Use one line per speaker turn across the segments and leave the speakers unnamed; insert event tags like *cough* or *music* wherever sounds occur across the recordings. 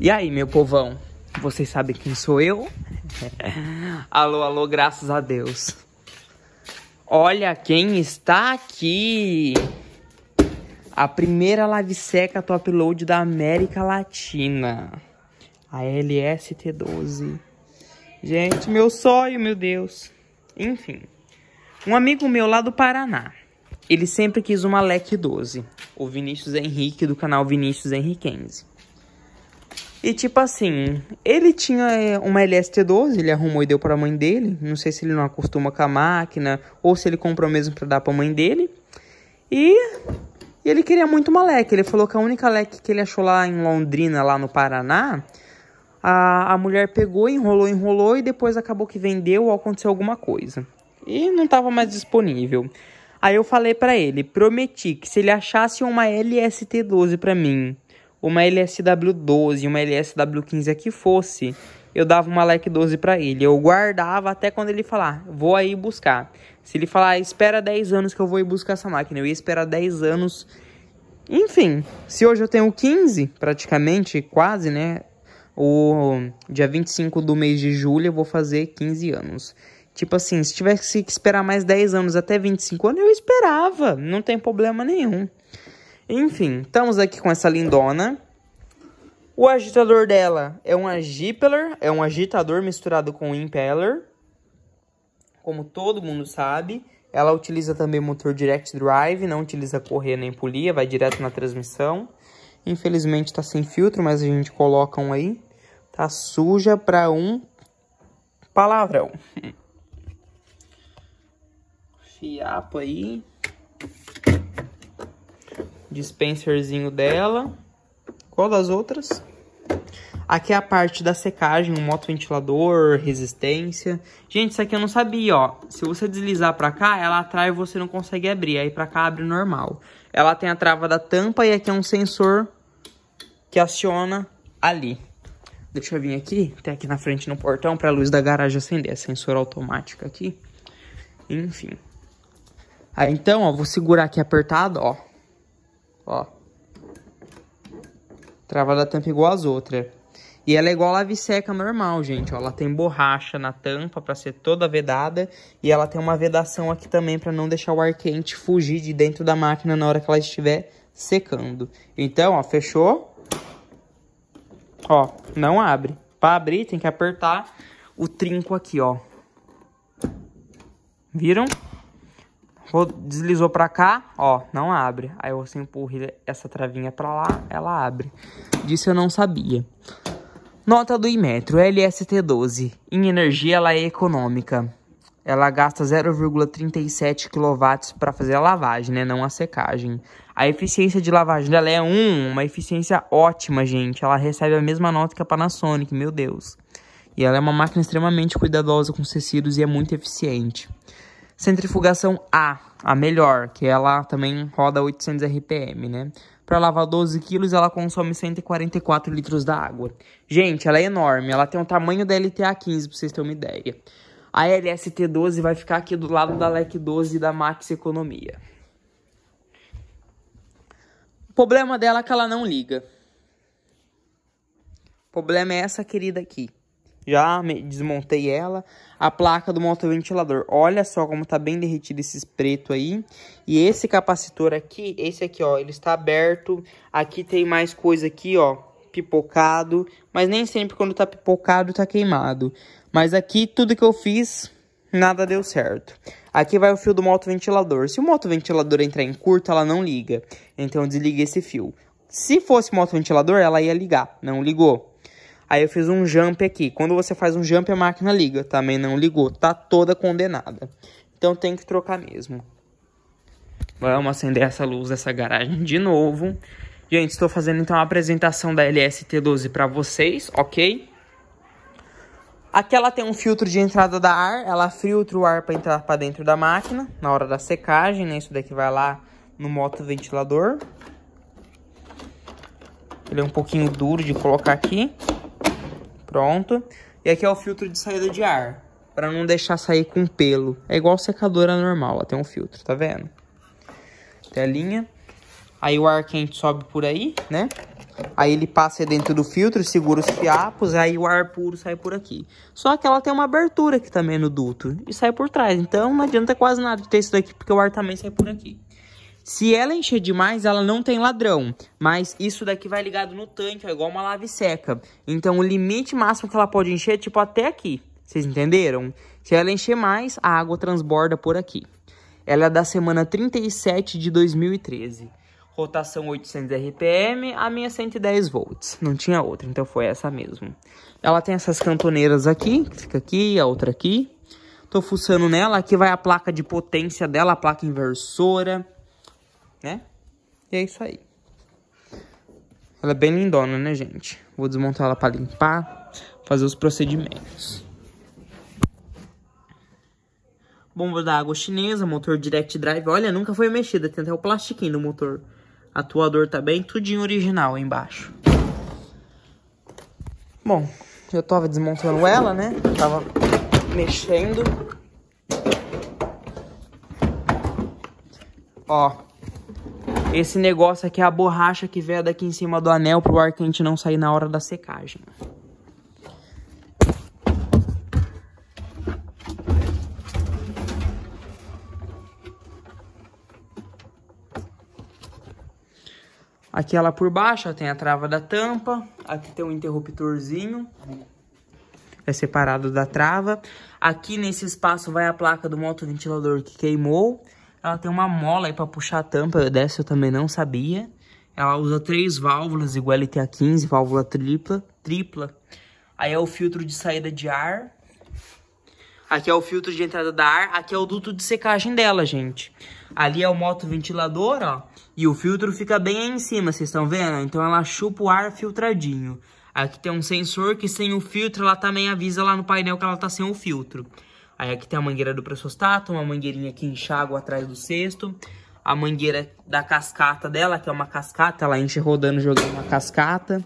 E aí, meu povão? Vocês sabem quem sou eu? *laughs* alô, alô, graças a Deus. Olha quem está aqui! A primeira live seca top load da América Latina. A LST12. Gente, meu sonho, meu Deus. Enfim. Um amigo meu lá do Paraná. Ele sempre quis uma LEC 12. O Vinícius Henrique, do canal Vinícius 15. E tipo assim, ele tinha eh, uma LST12, ele arrumou e deu para a mãe dele. Não sei se ele não acostuma com a máquina ou se ele comprou mesmo para dar para a mãe dele. E, e ele queria muito uma leque. Ele falou que a única leque que ele achou lá em Londrina, lá no Paraná, a, a mulher pegou, enrolou, enrolou e depois acabou que vendeu ou aconteceu alguma coisa. E não estava mais disponível. Aí eu falei para ele, prometi que se ele achasse uma LST12 para mim uma LSW12, uma LSW15, a que fosse, eu dava uma LEC 12 para ele. Eu guardava até quando ele falar, vou aí buscar. Se ele falar, espera 10 anos que eu vou ir buscar essa máquina, eu ia esperar 10 anos. Enfim, se hoje eu tenho 15, praticamente, quase, né? O dia 25 do mês de julho eu vou fazer 15 anos. Tipo assim, se tivesse que esperar mais 10 anos até 25 anos, eu esperava, não tem problema nenhum. Enfim, estamos aqui com essa lindona. O agitador dela é um agitador é um agitador misturado com um impeller. Como todo mundo sabe, ela utiliza também motor direct drive, não utiliza correia nem polia, vai direto na transmissão. Infelizmente tá sem filtro, mas a gente coloca um aí. Tá suja pra um palavrão. *laughs* Fiapo aí dispenserzinho dela. Qual das outras? Aqui é a parte da secagem, moto ventilador, resistência. Gente, isso aqui eu não sabia, ó. Se você deslizar pra cá, ela atrai e você não consegue abrir. Aí pra cá abre normal. Ela tem a trava da tampa e aqui é um sensor que aciona ali. Deixa eu vir aqui, até aqui na frente no portão, pra luz da garagem acender. É sensor automático aqui. Enfim. Aí então, ó, vou segurar aqui apertado, ó ó. Trava da tampa igual as outras. E ela é igual a viseca normal, gente, ó. Ela tem borracha na tampa para ser toda vedada. E ela tem uma vedação aqui também para não deixar o ar quente fugir de dentro da máquina na hora que ela estiver secando. Então, ó, fechou? Ó, não abre. Para abrir, tem que apertar o trinco aqui, ó. Viram? Deslizou pra cá, ó, não abre. Aí você assim, empurra essa travinha pra lá, ela abre. Disso eu não sabia. Nota do Imetro, LST12. Em energia ela é econômica. Ela gasta 0,37 kW para fazer a lavagem, né? Não a secagem. A eficiência de lavagem dela é 1, uma eficiência ótima, gente. Ela recebe a mesma nota que a Panasonic, meu Deus. E ela é uma máquina extremamente cuidadosa com os tecidos e é muito eficiente. Centrifugação A, a melhor, que ela também roda 800 RPM, né? Para lavar 12 quilos, ela consome 144 litros da água. Gente, ela é enorme, ela tem o tamanho da LTA-15, para vocês terem uma ideia. A LST-12 vai ficar aqui do lado da LEC-12 da Max Economia. O problema dela é que ela não liga. O problema é essa querida aqui já desmontei ela. A placa do motoventilador, olha só como tá bem derretido esse preto aí. E esse capacitor aqui, esse aqui, ó, ele está aberto. Aqui tem mais coisa aqui, ó, pipocado. Mas nem sempre quando tá pipocado tá queimado. Mas aqui tudo que eu fiz, nada deu certo. Aqui vai o fio do motoventilador. Se o motoventilador entrar em curto, ela não liga. Então desliguei esse fio. Se fosse motoventilador, ela ia ligar. Não ligou. Aí eu fiz um jump aqui. Quando você faz um jump, a máquina liga. Também não ligou. Tá toda condenada. Então tem que trocar mesmo. Vamos acender essa luz dessa garagem de novo. Gente, estou fazendo então a apresentação da LST12 para vocês, ok? Aqui ela tem um filtro de entrada da ar, ela filtra o ar para entrar para dentro da máquina na hora da secagem, né? Isso daqui vai lá no moto ventilador. Ele é um pouquinho duro de colocar aqui. Pronto. E aqui é o filtro de saída de ar, para não deixar sair com pelo. É igual secadora normal, ó, tem um filtro, tá vendo? Telinha. Aí o ar quente sobe por aí, né? Aí ele passa dentro do filtro, segura os fiapos, aí o ar puro sai por aqui. Só que ela tem uma abertura aqui também no duto e sai por trás. Então não adianta quase nada ter isso daqui, porque o ar também sai por aqui. Se ela encher demais, ela não tem ladrão, mas isso daqui vai ligado no tanque, ó, igual uma lave seca. Então o limite máximo que ela pode encher é tipo até aqui, vocês entenderam? Se ela encher mais, a água transborda por aqui. Ela é da semana 37 de 2013. Rotação 800 RPM, a minha 110 volts. Não tinha outra, então foi essa mesmo. Ela tem essas cantoneiras aqui, que fica aqui, a outra aqui. Tô fuçando nela, aqui vai a placa de potência dela, a placa inversora né? E é isso aí. Ela é bem lindona, né, gente? Vou desmontar ela para limpar, fazer os procedimentos. Bomba da água chinesa, motor direct drive. Olha, nunca foi mexida, tem até o plastiquinho do motor. Atuador tá bem, tudinho original embaixo. Bom, eu tava desmontando ela, né? tava mexendo. Ó, esse negócio aqui é a borracha que veda daqui em cima do anel pro ar quente não sair na hora da secagem. Aqui ela por baixo, ó, tem a trava da tampa, aqui tem um interruptorzinho, é separado da trava. Aqui nesse espaço vai a placa do motoventilador que queimou. Ela tem uma mola aí para puxar a tampa, dessa eu também não sabia. Ela usa três válvulas, igual a LTA 15, válvula tripla, tripla. Aí é o filtro de saída de ar. Aqui é o filtro de entrada da ar, aqui é o duto de secagem dela, gente. Ali é o moto ventilador ó, e o filtro fica bem aí em cima, vocês estão vendo? Então ela chupa o ar filtradinho. Aqui tem um sensor que sem o filtro ela também avisa lá no painel que ela tá sem o filtro. Aí aqui tem a mangueira do pressostato, uma mangueirinha que enxágua atrás do cesto. A mangueira da cascata dela, que é uma cascata, ela enche rodando jogando uma cascata.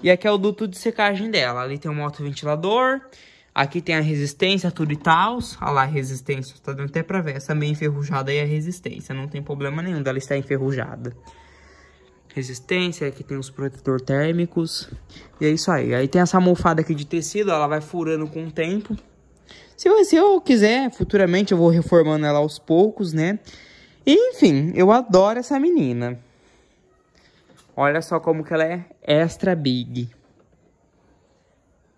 E aqui é o duto de secagem dela. Ali tem um motoventilador. Aqui tem a resistência, tudo e tal. Olha lá a resistência, tá dando até pra ver. Essa meio enferrujada aí é a resistência. Não tem problema nenhum dela estar enferrujada. Resistência, aqui tem os protetor térmicos. E é isso aí. Aí tem essa almofada aqui de tecido, ela vai furando com o tempo. Se eu, se eu quiser, futuramente eu vou reformando ela aos poucos, né? Enfim, eu adoro essa menina. Olha só como que ela é extra big.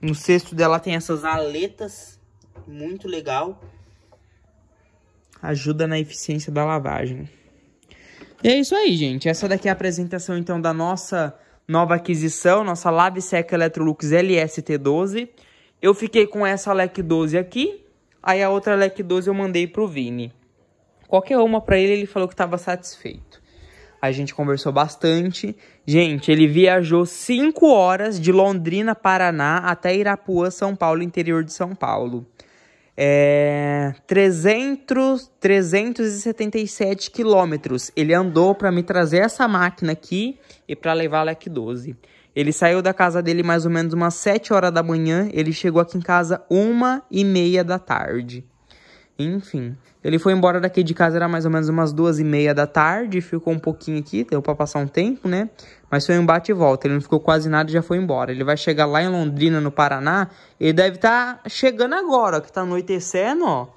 No cesto dela tem essas aletas, muito legal. Ajuda na eficiência da lavagem. E é isso aí, gente. Essa daqui é a apresentação, então, da nossa nova aquisição, nossa Lave Seca Electrolux LST12. Eu fiquei com essa LEC 12 aqui. Aí a outra LEC 12 eu mandei pro Vini. Qualquer uma pra ele, ele falou que tava satisfeito. A gente conversou bastante. Gente, ele viajou 5 horas de Londrina, Paraná, até Irapuã, São Paulo, interior de São Paulo. É, 300, 377 quilômetros. Ele andou para me trazer essa máquina aqui e para levar a LEC 12. Ele saiu da casa dele mais ou menos umas 7 horas da manhã, ele chegou aqui em casa uma e meia da tarde. Enfim, ele foi embora daqui de casa, era mais ou menos umas duas e meia da tarde, ficou um pouquinho aqui, deu pra passar um tempo, né? Mas foi um bate e volta, ele não ficou quase nada e já foi embora. Ele vai chegar lá em Londrina, no Paraná, ele deve estar tá chegando agora, que tá anoitecendo, ó.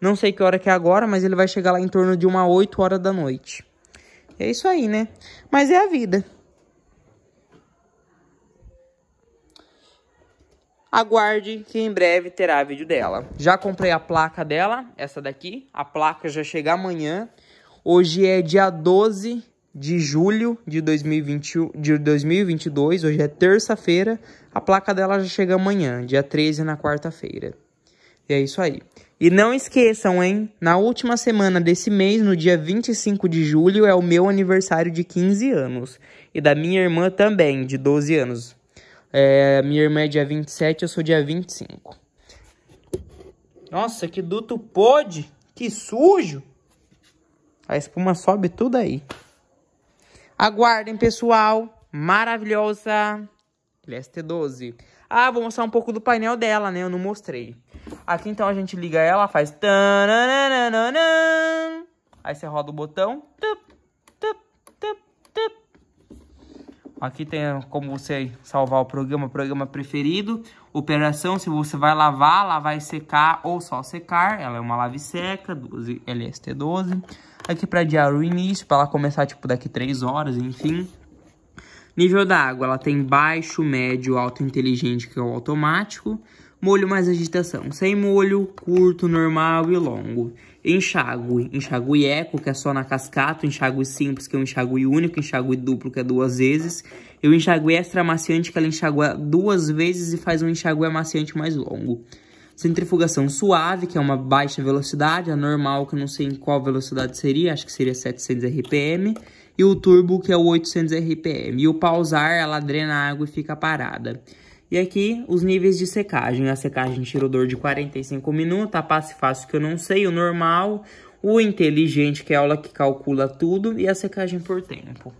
Não sei que hora que é agora, mas ele vai chegar lá em torno de uma 8 horas da noite. É isso aí, né? Mas é a vida. Aguarde que em breve terá vídeo dela. Já comprei a placa dela, essa daqui. A placa já chega amanhã. Hoje é dia 12 de julho de, 2020, de 2022, hoje é terça-feira. A placa dela já chega amanhã, dia 13 na quarta-feira. E é isso aí. E não esqueçam, hein? Na última semana desse mês, no dia 25 de julho, é o meu aniversário de 15 anos. E da minha irmã também, de 12 anos. É, minha irmã é dia 27, eu sou dia 25. Nossa, que duto pode! Que sujo! A espuma sobe tudo aí. Aguardem, pessoal. Maravilhosa. LST12. É ah, vou mostrar um pouco do painel dela, né? Eu não mostrei. Aqui, então, a gente liga ela, faz... Aí você roda o botão. Tup. Aqui tem como você salvar o programa, programa preferido. Operação, se você vai lavar, lavar e secar ou só secar. Ela é uma lave seca, 12, LST12. Aqui para adiar o início, para ela começar tipo daqui 3 horas, enfim. Nível da água, ela tem baixo, médio, alto inteligente, que é o automático. Molho mais agitação, sem molho, curto, normal e longo enxágue. Enxágue eco, é, que é só na cascata, enxágue simples, que é um enxágue único, enxágue duplo, que é duas vezes, e o enxágue extra amaciante, que ela enxágua duas vezes e faz um enxágue amaciante mais longo. Centrifugação suave, que é uma baixa velocidade, a normal, que eu não sei em qual velocidade seria, acho que seria 700 RPM, e o turbo, que é o 800 RPM. E o pausar, ela drena a água e fica parada. E aqui os níveis de secagem. A secagem dor de 45 minutos, a tá passe fácil que eu não sei, o normal, o inteligente, que é a aula que calcula tudo, e a secagem por tempo.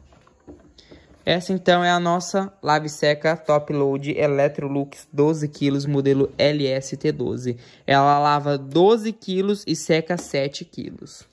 Essa então é a nossa Lave Seca Top Load Electrolux 12 kg modelo LST12. Ela lava 12 kg e seca 7 kg.